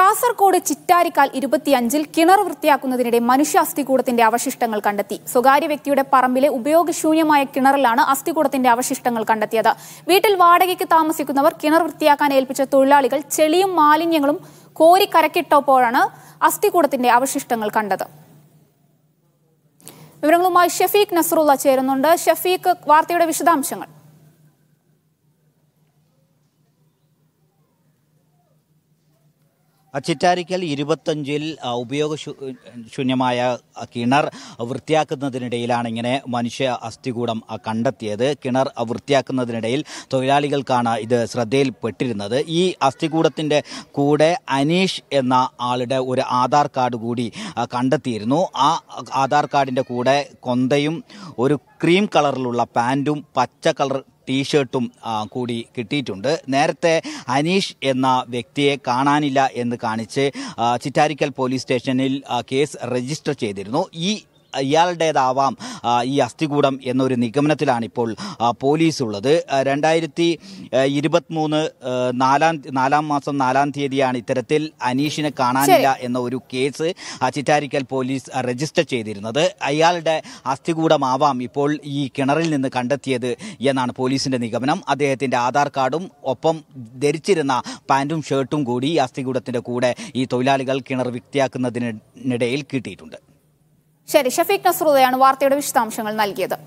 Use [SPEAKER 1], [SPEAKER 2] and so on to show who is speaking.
[SPEAKER 1] കാസർകോട് ചിറ്റാരിക്കാൽ ഇരുപത്തിയഞ്ചിൽ കിണർ വൃത്തിയാക്കുന്നതിനിടെ മനുഷ്യാസ്ഥികൂടത്തിന്റെ അവശിഷ്ടങ്ങൾ കണ്ടെത്തി സ്വകാര്യ വ്യക്തിയുടെ പറമ്പിലെ ഉപയോഗശൂന്യമായ കിണറിലാണ് അസ്ഥികൂടത്തിന്റെ അവശിഷ്ടങ്ങൾ കണ്ടെത്തിയത് വീട്ടിൽ വാടകയ്ക്ക് താമസിക്കുന്നവർ കിണർ വൃത്തിയാക്കാൻ ഏൽപ്പിച്ച തൊഴിലാളികൾ ചെളിയും മാലിന്യങ്ങളും കോരി കരക്കിട്ടപ്പോഴാണ് അസ്ഥികൂടത്തിന്റെ അവശിഷ്ടങ്ങൾ കണ്ടത് വിവരങ്ങളുമായി ഷഫീഖ് നസറുള്ള ചേരുന്നുണ്ട് ഷഫീഖ് വാർത്തയുടെ വിശദാംശങ്ങൾ
[SPEAKER 2] ചിറ്റാരിക്കൽ ഇരുപത്തഞ്ചിൽ ഉപയോഗ ശൂന്യമായ കിണർ വൃത്തിയാക്കുന്നതിനിടയിലാണ് ഇങ്ങനെ മനുഷ്യ അസ്ഥികൂടം കണ്ടെത്തിയത് കിണർ വൃത്തിയാക്കുന്നതിനിടയിൽ തൊഴിലാളികൾക്കാണ് ഇത് ശ്രദ്ധയിൽപ്പെട്ടിരുന്നത് ഈ അസ്ഥികൂടത്തിൻ്റെ കൂടെ അനീഷ് എന്ന ആളുടെ ഒരു ആധാർ കാർഡ് കൂടി കണ്ടെത്തിയിരുന്നു ആ ആധാർ കാർഡിൻ്റെ കൂടെ കൊന്തയും ഒരു ക്രീം കളറിലുള്ള പാൻറ്റും പച്ച കളർ ടീഷർട്ടും കൂടി കിട്ടിയിട്ടുണ്ട് നേരത്തെ അനീഷ് എന്ന വ്യക്തിയെ കാണാനില്ല എന്ന് കാണിച്ച് ചിറ്റാരിക്കൽ പോലീസ് സ്റ്റേഷനിൽ കേസ് രജിസ്റ്റർ ചെയ്തിരുന്നു ഈ ഇയാളുടേതാവാം ഈ അസ്ഥികൂടം എന്നൊരു നിഗമനത്തിലാണ് ഇപ്പോൾ പോലീസ് ഉള്ളത് രണ്ടായിരത്തി ഇരുപത്തിമൂന്ന് നാലാം നാലാം മാസം നാലാം തീയതിയാണ് ഇത്തരത്തിൽ അനീഷിനെ കാണാനില്ല എന്ന ഒരു കേസ് ചിറ്റാരിക്കൽ പോലീസ് രജിസ്റ്റർ ചെയ്തിരുന്നത് അയാളുടെ അസ്ഥികൂടമാവാം ഇപ്പോൾ ഈ കിണറിൽ നിന്ന് കണ്ടെത്തിയത് എന്നാണ് പോലീസിന്റെ നിഗമനം അദ്ദേഹത്തിന്റെ ആധാർ കാർഡും ഒപ്പം ധരിച്ചിരുന്ന പാൻറ്റും ഷർട്ടും കൂടി ഈ അസ്ഥികൂടത്തിന്റെ കൂടെ ഈ തൊഴിലാളികൾ കിണർ വ്യക്തിയാക്കുന്നതിനിടയിൽ കിട്ടിയിട്ടുണ്ട്
[SPEAKER 1] ശരി ഷഫീഖ് നസ്രൂദയാണ് വാർത്തയുടെ വിശദാംശങ്ങൾ നൽകിയത്